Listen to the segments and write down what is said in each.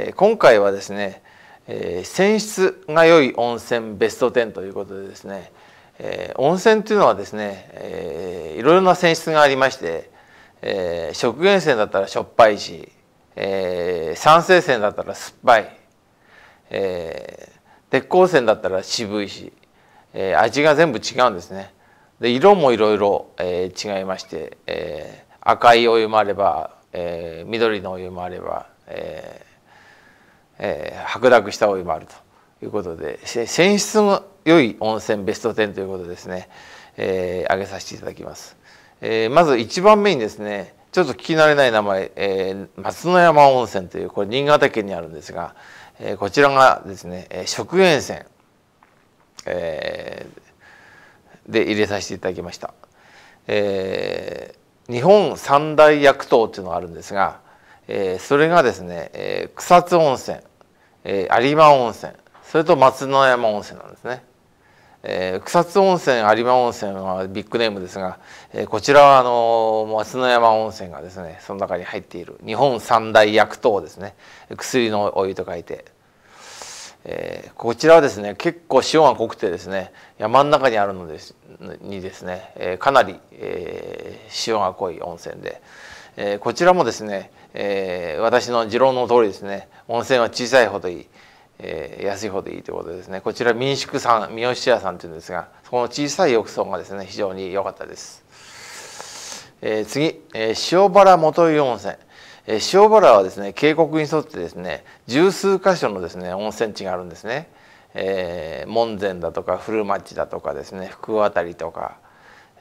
え今回はですね、え泉質が良い温泉ベスト10ということでですね、え温泉というのはですね、えいろいろな泉質がありまして、え食塩泉だったらしょっぱいし、え酸性泉だったら酸っぱい、え鉄鉱泉だったら渋いし、え味が全部違うんですね。で色もいろいろ、え違いまして、え赤いお湯もあれば、え緑のお湯もあれば、えー、えー、白濁したお湯もあるということで泉質の良い温泉ベスト10ということですね、えー、挙げさせていただきます、えー、まず1番目にですねちょっと聞き慣れない名前、えー、松の山温泉というこれ新潟県にあるんですが、えー、こちらがですね、えー、食塩泉、えー、で入れさせていただきました、えー、日本三大薬湯というのがあるんですがえー、それがですね、えー、草津温泉、えー、有馬温泉それと松の山温泉なんですね。えー、草津温泉有馬温泉はビッグネームですが、えー、こちらはあの松野山温泉がですねその中に入っている日本三大薬湯ですね薬のお湯と書いて、えー、こちらはですね結構塩が濃くてですね山の中にあるのですにですね、えー、かなり、えー、塩が濃い温泉で、えー、こちらもですね、えー、私の持論の通りですね温泉は小さいほどいい、えー、安いほどいいということですねこちら民宿さん三好屋さんというんですがそこの小さい浴槽がですね非常に良かったです、えー、次、えー、塩原元湯温泉え塩原はですね渓谷に沿ってですね十数箇所のですね温泉地があるんですね、えー、門前だとか古町だとかですね福辺りとか、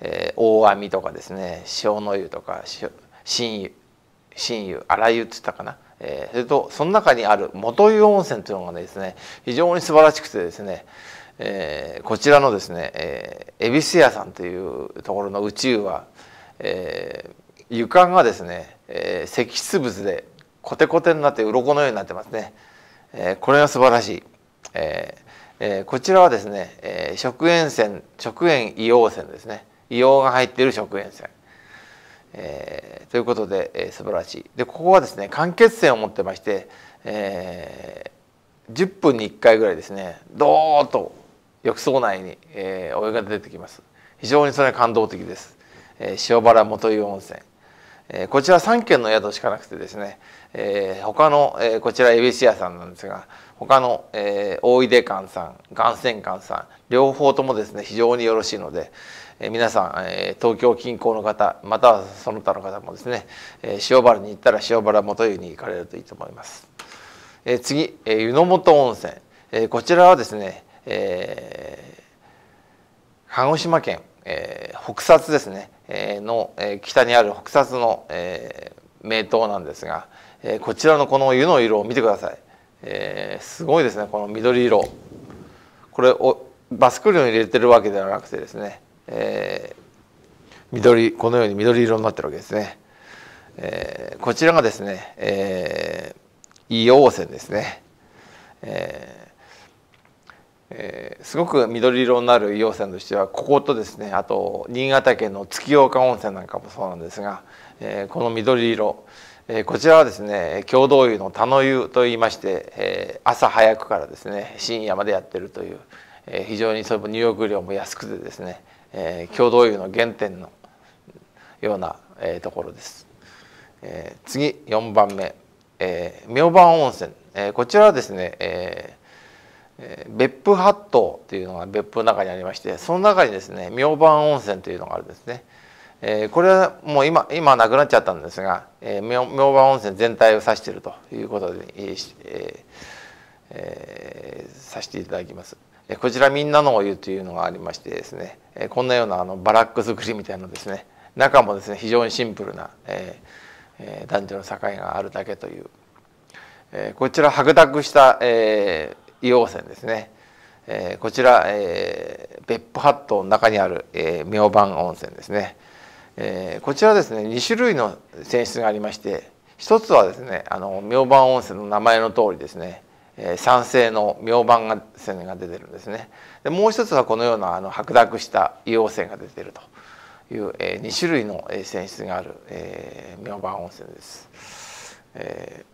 えー、大網とかですね塩の湯とか塩親友親湯荒湯って言ったかな、えー、それとその中にある元湯温泉というのがですね非常に素晴らしくてですね、えー、こちらのですね、えー、恵比寿屋さんというところの宇宙は、えー、床がですね、えー、石質物でコテコテになって鱗のようになってますね、えー、これが素晴らしい、えーえー、こちらはですね、えー、食塩泉食塩硫黄泉ですね硫黄が入っている食塩泉えー、ということで、えー、素晴らしいでここはですね間欠泉を持ってまして、えー、10分に1回ぐらいですねどーッと浴槽内に、えー、お湯が出てきます非常にそれ感動的です、えー、塩原元湯温泉、えー、こちら3軒の宿しかなくてですね、えー、他の、えー、こちら恵比寿屋さんなんですが他の、えー、大出館さん岩泉館さん両方ともですね非常によろしいので、えー、皆さん、えー、東京近郊の方またはその他の方もですね、えー、塩原に行ったら塩原元湯に行かれるといいと思います、えー、次、えー、湯の本温泉、えー、こちらはですね、えー、鹿児島県、えー、北薩ですね、えー、の、えー、北にある北薩の、えー、名湯なんですが、えこちらのこの湯の色を見てください、えー、すごいですねこの緑色これをバスクリンに入れてるわけではなくてですね、えー、緑このように緑色になってるわけですね、えー、こちらがですね、えー、硫黄温泉ですね、えーえー、すごく緑色になる硫黄泉としてはこことですねあと新潟県の月岡温泉なんかもそうなんですがえこの緑色、えこちらはですね共同湯の田の湯といいまして、え朝早くからですね深夜までやってるという、え非常にその入浴料も安くてですね、え共同湯の原点のような、えところです。え次4番目、え明晩温泉、えこちらはですね、えー別府八島というのが別府の中にありましてその中にですね明晩温泉というのがあるんですね、えー、これはもう今今はなくなっちゃったんですが、えー、明明和温泉全体を指しているということで、えーえー、させていただきます。こちらみんなのお湯というのがありましてですね、こんなようなあのバラック作りみたいなですね、中もですね非常にシンプルな、えー、男女の境があるだけという、えー、こちら白濁した、えー、硫黄泉ですね、えー、こちら、えー、別府八島の中にある、えー、明晩温泉ですね。えー、こちらですね2種類の泉質がありまして一つはですねあの明晩温泉の名前の通りですね、えー、酸性の明晩が泉が出てるんですねでもう一つはこのようなあの白濁した硫黄泉が出てるという、えー、2種類の泉質がある、えー、明晩温泉です、え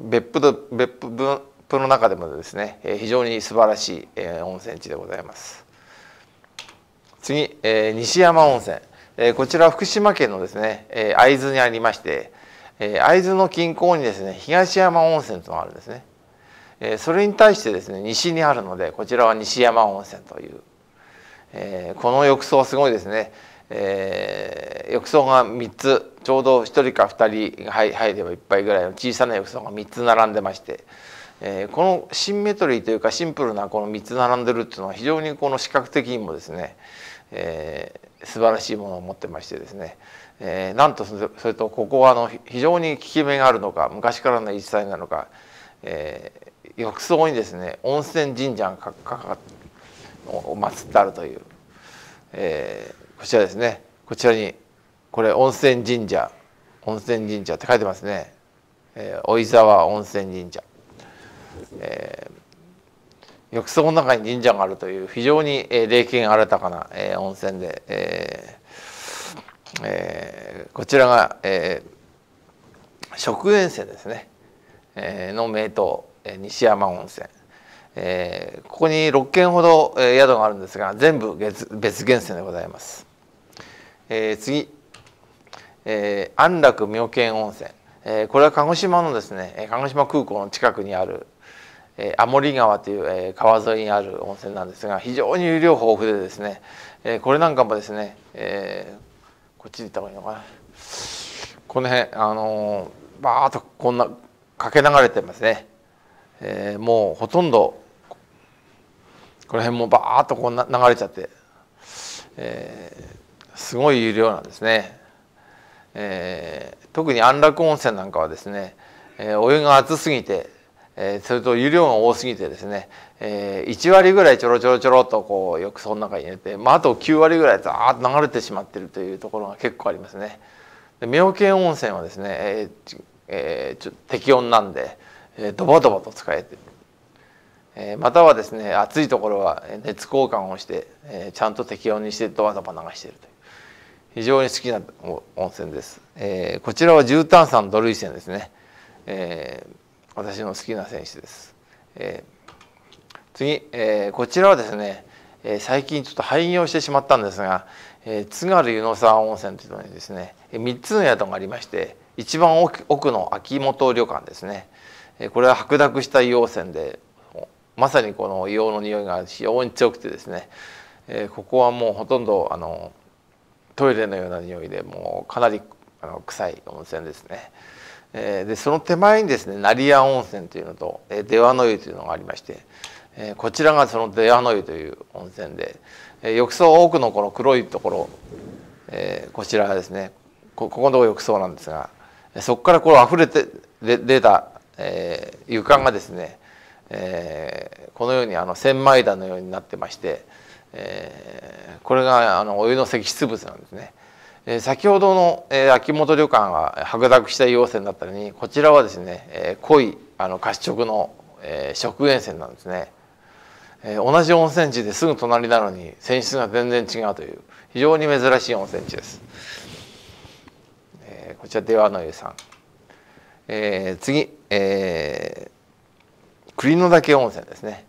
ー、別府と別府府の中でもですね、え非常に素晴らしい、え温泉地でございます次、えー、西山温泉えこちら福島県のですね、え会津にありまして、え会津の近郊にですね東山温泉とあるんですね、えそれに対してですね西にあるのでこちらは西山温泉という、えこの浴槽すごいですね、え浴槽が3つちょうど1人か2人入れば1杯ぐらいの小さな浴槽が3つ並んでまして。えこのシンメトリーというかシンプルなこの3つ並んでるっていうのは非常にこの視覚的にもですね、え素晴らしいものを持ってましてですね、えー、なんとそれとここはあの非常に効き目があるのか昔からの一切なのか、えー、浴槽にですね温泉神社がかかお祀ってあるという、えー、こちらですねこちらにこれ温泉神社温泉神社って書いてますね、えー、老沢温泉神社、え浴槽の中に神社があるという非常に霊験新たかな温泉で、えーえー、こちらが、えー、食塩泉ですね、えー、の名湯西山温泉、えー、ここに6軒ほど宿があるんですが全部別別源泉でございます、えー、次、えー、安楽妙見温泉、えー、これは鹿児島のですね鹿児島空港の近くにあるえー、天川という、え川沿いにある温泉なんですが非常に湯量豊富でですね、えこれなんかもですね、えこっちに行った方がいいのかなこの辺あのバーッとこんな駆け流れてますね、えもうほとんどこの辺もバーッとこんな流れちゃって、えすごい湯量なんですね、え特に安楽温泉なんかはですね、えお湯が熱すぎてえー、それと湯量が多すぎてですね、えー、1割ぐらいちょろちょろちょろっとこう浴槽の中に入れて、まあ、あと9割ぐらいザーッと流れてしまってるというところが結構ありますね。で妙見温泉はですね、えーえー、ちょ適温なんで、えー、ドバドバと使えてる。えー、またはですね暑いところは熱交換をして、えー、ちゃんと適温にしてドバドバ流しているという非常に好きな温泉です、えー、こちらは絨炭酸土塁泉ですね、えー、私の好きな選手です。えー、次、えー、こちらはですね、えー、最近ちょっと廃業してしまったんですが、えー、津軽湯の沢温泉というのにですね3つの宿がありまして一番奥の秋元旅館ですね、えー、これは白濁した硫黄泉でまさにこの硫黄の匂いが非常に強くてですね、えー、ここはもうほとんどあのトイレのような匂いでもうかなりあの臭い温泉ですね。えでその手前にですね成屋温泉というのと、えー、出羽の湯というのがありまして、えこちらがその出羽の湯という温泉で、え浴槽多くのこの黒いところ、えこちらはですねここのところ浴槽なんですがそこからこう溢れて出た、えー、床がですね、えー、このようにあの千枚田のようになってまして、えー、これがあのお湯の積出物なんですね。え先ほどの、え秋元旅館は白濁した硫黄泉だったのにこちらはですね、え濃いあの褐色の、え食塩泉なんですね、え同じ温泉地ですぐ隣なのに泉質が全然違うという非常に珍しい温泉地です、えこちら出羽の湯さん、え次、えー、栗の岳温泉ですね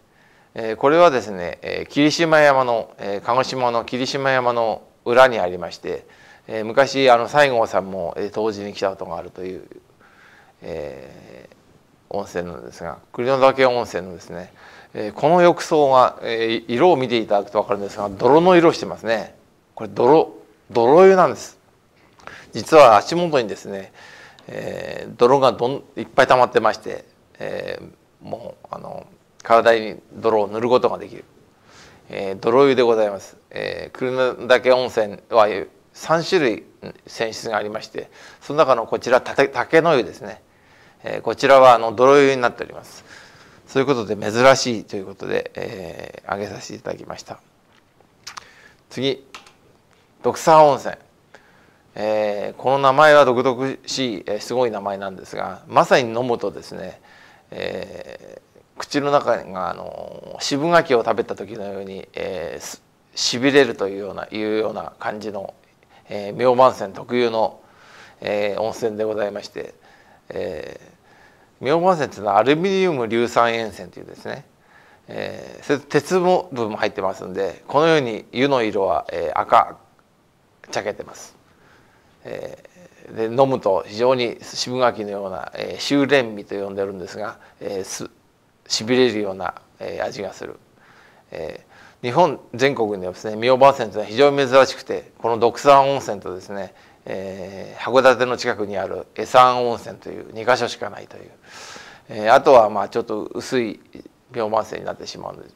これはですね霧島山の鹿児島の霧島山の裏にありましてえー、昔あの西郷さんも当時に来たことがあるという、えー、温泉なんですが栗の岳温泉のですね、えー、この浴槽が、えー、色を見ていただくと分かるんですが泥の色してますねこれ泥泥湯なんです実は足元にですね、えー、泥がどんいっぱい溜まってまして、えー、もうあの体に泥を塗ることができる、えー、泥湯でございます、えー、来るだけ温泉は3種類泉質がありましてその中のこちら竹の湯ですね、えこちらはあの泥湯になっておりますそういうことで珍しいということで、えー、げさせていただきました次独山温泉、えー、この名前は独特しい、えすごい名前なんですがまさに飲むとですね、えー、口の中があの渋柿を食べた時のように、えー、しびれるというようないうような感じの、えー、明満泉特有の、えー、温泉でございまして、えー、明満泉というのはアルミニウム硫酸塩泉というですね、えー、鉄分も入ってますんでこのように湯の色は、えー、赤茶けてます。えー、で飲むと非常に渋柿のような、えー、修練味と呼んでるんですが、えー、すしびれるような、えー、味がする、えー、日本全国にはですね三尾温泉というのは非常に珍しくてこの独山温泉とですね、えー、函館の近くにある江山温泉という2箇所しかないという、えー、あとはまあちょっと薄い明晩泉になってしまうので、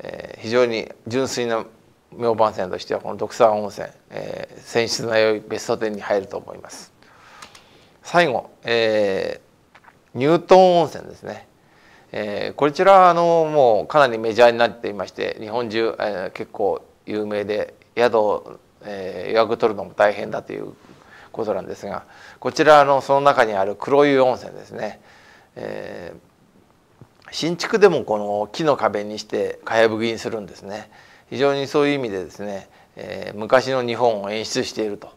えー、非常に純粋な明晩泉としてはこの独山温泉、えー、泉質の良いベスト10に入ると思います。最後、えー、ニュートン温泉ですね。えー、こちらあのもうかなりメジャーになっていまして日本中、えー、結構有名で宿を、えー、予約取るのも大変だということなんですがこちらのその中にある黒湯温泉ですね、えー、新築でもこの木の壁にして茅葺きにするんですね非常にそういう意味でですね、えー、昔の日本を演出していると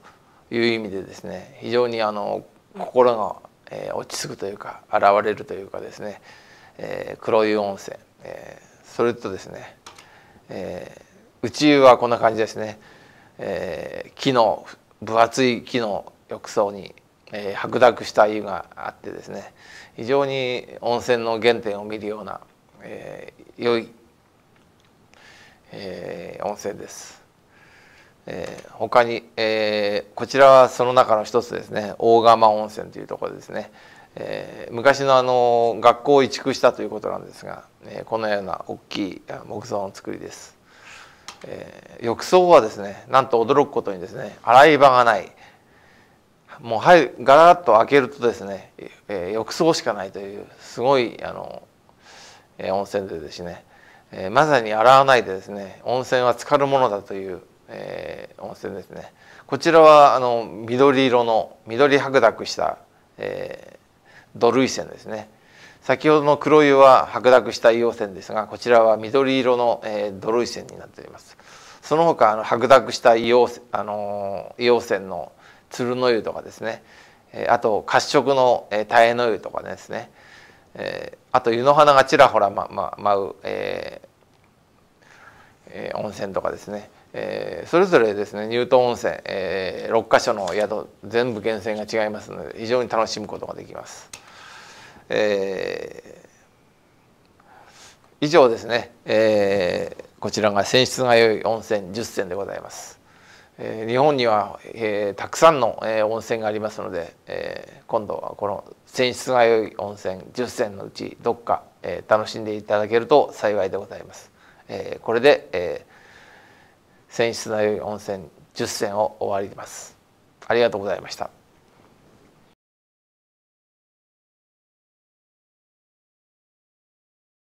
いう意味でですね非常にあの心が、え落ち着くというか現れるというかですねえー、黒湯温泉、えー、それとですね、えー、内湯はこんな感じですね、えー、木の分厚い木の浴槽に、えー、白濁した湯があってですね非常に温泉の原点を見るような、えー、良い、えー、温泉です。えー、他に、えー、こちらはその中の一つですね大釜温泉というところですねえ昔のあの学校を移築したということなんですが、えこのような大きい木造の造りです、え浴槽はですねなんと驚くことにですね洗い場がないもうはいガラッと開けるとですね、え浴槽しかないというすごいあの、え温泉でですね、えまさに洗わないでですね温泉は浸かるものだという、え温泉ですねこちらはあの緑色の緑白濁した、えー、土塁線ですね先ほどの黒湯は白濁した硫黄泉ですがこちらは緑色の、えー、土塁線になっていますその他あの白濁した硫黄,、あの硫黄泉の鶴の湯とかですね、えー、あと褐色の、えー、耐えの湯とかですね、えー、あと湯の花がちらほら、まま、舞う、えーえー、温泉とかですね、えー、それぞれですねトン温泉、えー、6か所の宿全部源泉が違いますので非常に楽しむことができます。えー、以上ですね、えー、こちらが泉質が良い温泉10選でございます、えー、日本には、えー、たくさんの、えー、温泉がありますので、えー、今度はこの泉質が良い温泉10選のうちどっか、えー、楽しんでいただけると幸いでございます、えー、これで、えー、泉質が良い温泉10選を終わりますありがとうございました